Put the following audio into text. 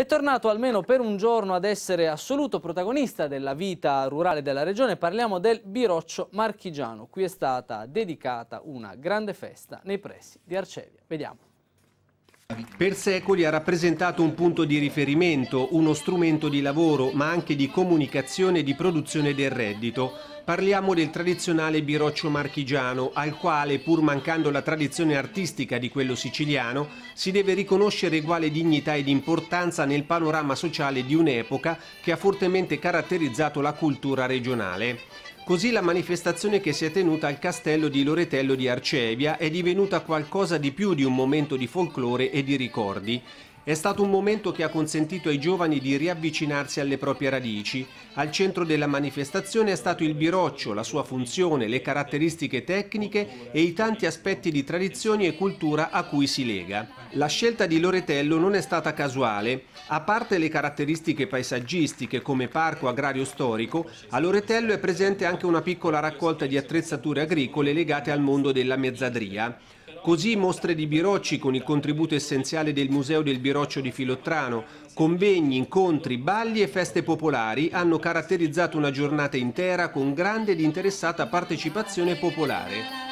È tornato almeno per un giorno ad essere assoluto protagonista della vita rurale della regione, parliamo del Biroccio Marchigiano. Qui è stata dedicata una grande festa nei pressi di Arcevia. Vediamo. Per secoli ha rappresentato un punto di riferimento, uno strumento di lavoro, ma anche di comunicazione e di produzione del reddito. Parliamo del tradizionale biroccio marchigiano, al quale, pur mancando la tradizione artistica di quello siciliano, si deve riconoscere uguale dignità ed importanza nel panorama sociale di un'epoca che ha fortemente caratterizzato la cultura regionale. Così la manifestazione che si è tenuta al castello di Loretello di Arcevia è divenuta qualcosa di più di un momento di folklore e di ricordi. È stato un momento che ha consentito ai giovani di riavvicinarsi alle proprie radici. Al centro della manifestazione è stato il biroccio, la sua funzione, le caratteristiche tecniche e i tanti aspetti di tradizioni e cultura a cui si lega. La scelta di Loretello non è stata casuale. A parte le caratteristiche paesaggistiche come parco agrario storico, a Loretello è presente anche una piccola raccolta di attrezzature agricole legate al mondo della mezzadria. Così mostre di Birocci con il contributo essenziale del Museo del Biroccio di Filottrano, convegni, incontri, balli e feste popolari hanno caratterizzato una giornata intera con grande ed interessata partecipazione popolare.